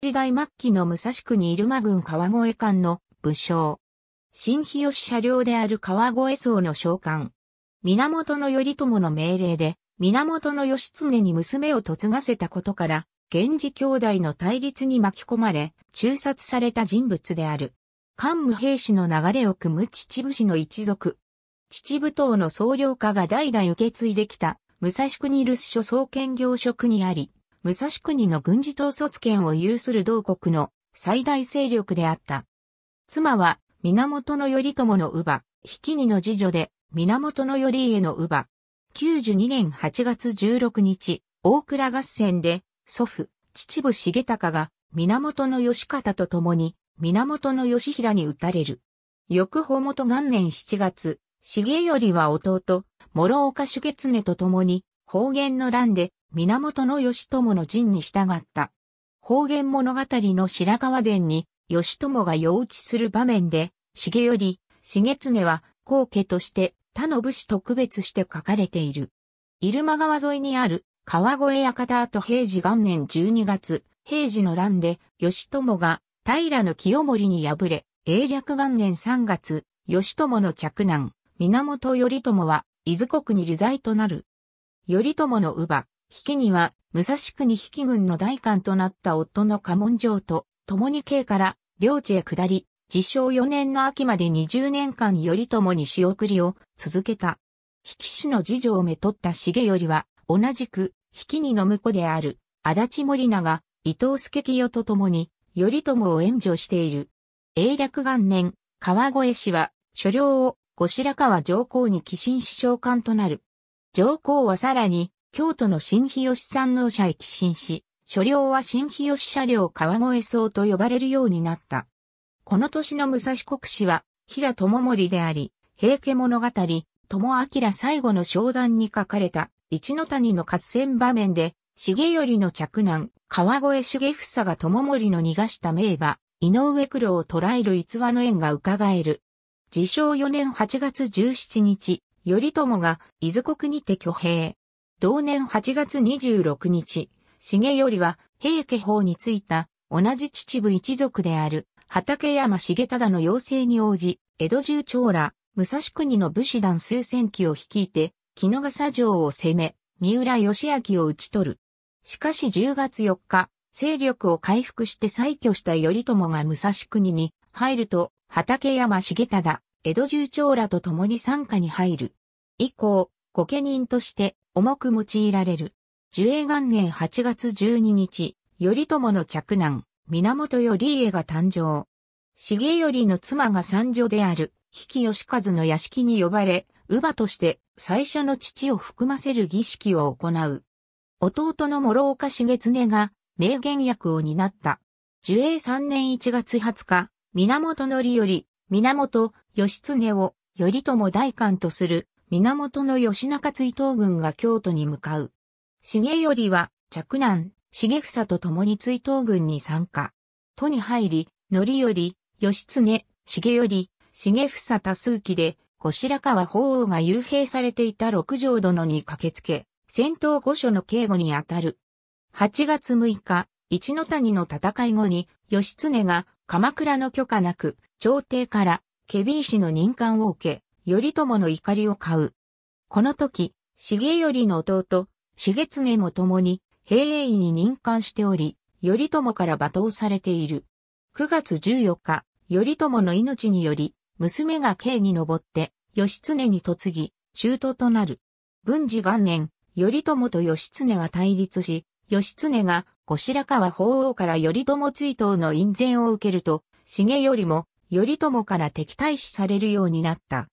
時代末期の武蔵国入間郡川越間の武将。新日吉車両である川越荘の召喚。源頼朝の命令で、源義経に娘を嫁がせたことから、源氏兄弟の対立に巻き込まれ、中殺された人物である。桓武兵士の流れを組む秩父氏の一族。秩父島の総領家が代々受け継いできた、武蔵国留守所創建業職にあり、武蔵国の軍事統率権を有する同国の最大勢力であった。妻は源頼朝の乳母、引き尼の次女で源頼家の乳母。92年8月16日、大倉合戦で祖父、秩父重隆が源義方と共に源義平に撃たれる。翌宝元元年7月、重頼は弟、諸岡主月根と共に、方言の乱で源義朝の陣に従った。方言物語の白川伝に、義朝が用打ちする場面で、重頼、重常は、後家として他の武士と区別して書かれている。入間川沿いにある、川越館跡平治元年12月、平治の乱で、義朝が、平清盛に敗れ、英略元年3月、義朝の嫡男、源頼朝は、伊豆国に流罪となる。頼朝の乳母、比企には、武蔵国比企軍の大官となった夫の家紋城と、共に京から、領地へ下り、自称4年の秋まで20年間頼朝に仕送りを続けた。比企氏の次女をめとった重頼は、同じく、比企にの婿である、足立森長、伊藤助清と共に、頼朝を援助している。英略元年、川越氏は、所領を、後白河上皇に寄進し召喚となる。上皇はさらに、京都の新日吉山農社へ寄進し、所領は新日吉社領川越荘と呼ばれるようになった。この年の武蔵国史は、平智盛であり、平家物語、友明最後の商談に書かれた、一の谷の合戦場面で、重頼の着難、川越重房が智盛の逃がした名馬、井上九郎を捉える逸話の縁が伺える。自称4年8月17日、頼朝が伊豆国にて挙兵。同年8月26日、重頼は平家法についた同じ秩父一族である畠山重忠の要請に応じ、江戸中長ら武蔵国の武士団数千機を率いて、木の笠城を攻め、三浦義明を討ち取る。しかし10月4日、勢力を回復して再挙した頼朝が武蔵国に入ると、畠山重忠、江戸重長らと共に参加に入る。以降、御家人として重く用いられる。寿永元年8月12日、頼朝の嫡男、源頼家が誕生。重頼の妻が三女である、比企義和の屋敷に呼ばれ、乳母として最初の父を含ませる儀式を行う。弟の諸岡重常が名言役を担った。寿永3年1月20日、源頼より、源義経を頼朝大官とする源義仲追討軍が京都に向かう。重頼は、嫡男、重房と共に追討軍に参加。都に入り、範頼、義経、重頼、重房多数機で、後白河法皇が幽閉されていた六条殿に駆けつけ、戦闘御所の警護にあたる。8月6日、一の谷の戦い後に、義経が鎌倉の許可なく、朝廷から、ケビー氏の任官を受け、頼朝の怒りを買う。この時、重頼の弟、重常も共に平営医に任官しており、頼朝から罵倒されている。9月14日、頼朝の命により、娘が刑に上って、義経に嫁ぎ、舅となる。文治元年、頼朝と義経が対立し、義経が後白河法皇から頼朝追悼の院前を受けると、重頼も頼朝から敵対視されるようになった。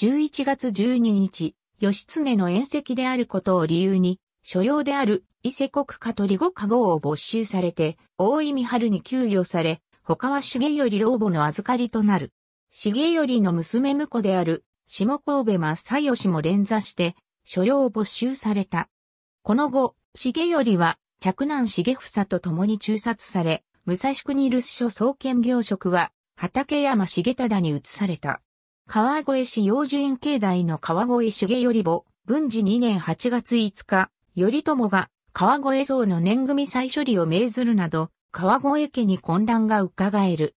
11月12日、義経の宴席であることを理由に、所領である伊勢国家取後加号を没収されて、大井見春に給与され、他は重頼老母の預かりとなる。重頼の娘婿である、下神戸正義も連座して、所領を没収された。この後、重頼は、嫡男重房と共に中殺され、武蔵国留守所総研業職は、畠山重忠に移された。川越市洋樹園境内の川越重頼母、文治2年8月5日、頼朝が川越像の年組再処理を命ずるなど、川越家に混乱が伺える。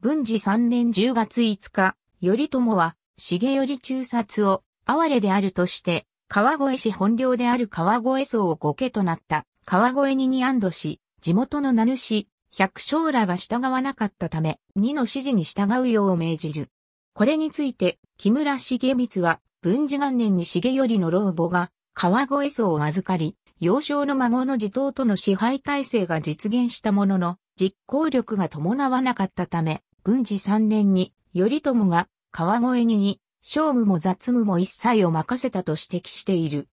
文治3年10月5日、頼朝は重頼中殺を哀れであるとして、川越市本領である川越荘を後家となった川越にに安堵し、地元の名主、百姓らが従わなかったため、二の指示に従うよう命じる。これについて、木村重光は、文治元年に重頼の老母が、川越荘を預かり、幼少の孫の地頭との支配体制が実現したものの、実行力が伴わなかったため、文治3年に、頼朝が、川越にに、勝務も雑務も一切を任せたと指摘している。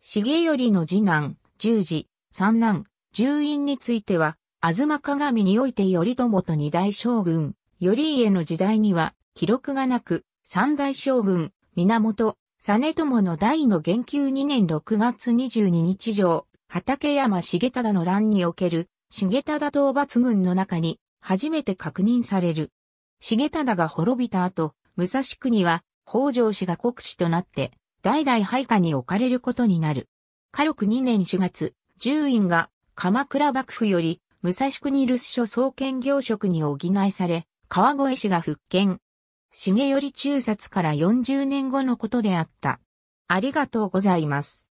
重頼の次男、十次、三男、十院については、吾妻鏡において頼朝と二大将軍、頼家の時代には記録がなく、三大将軍、源、実朝の大の元及2年6月22日上、畠山重忠の乱における、重忠討伐軍の中に、初めて確認される。重忠が滅びた後、武蔵国は、北条氏が国士となって、代々配下に置かれることになる。火力2年4月、従院が、鎌倉幕府より、武蔵国留守所創建業職に補いされ、川越市が復権。重頼中殺から40年後のことであった。ありがとうございます。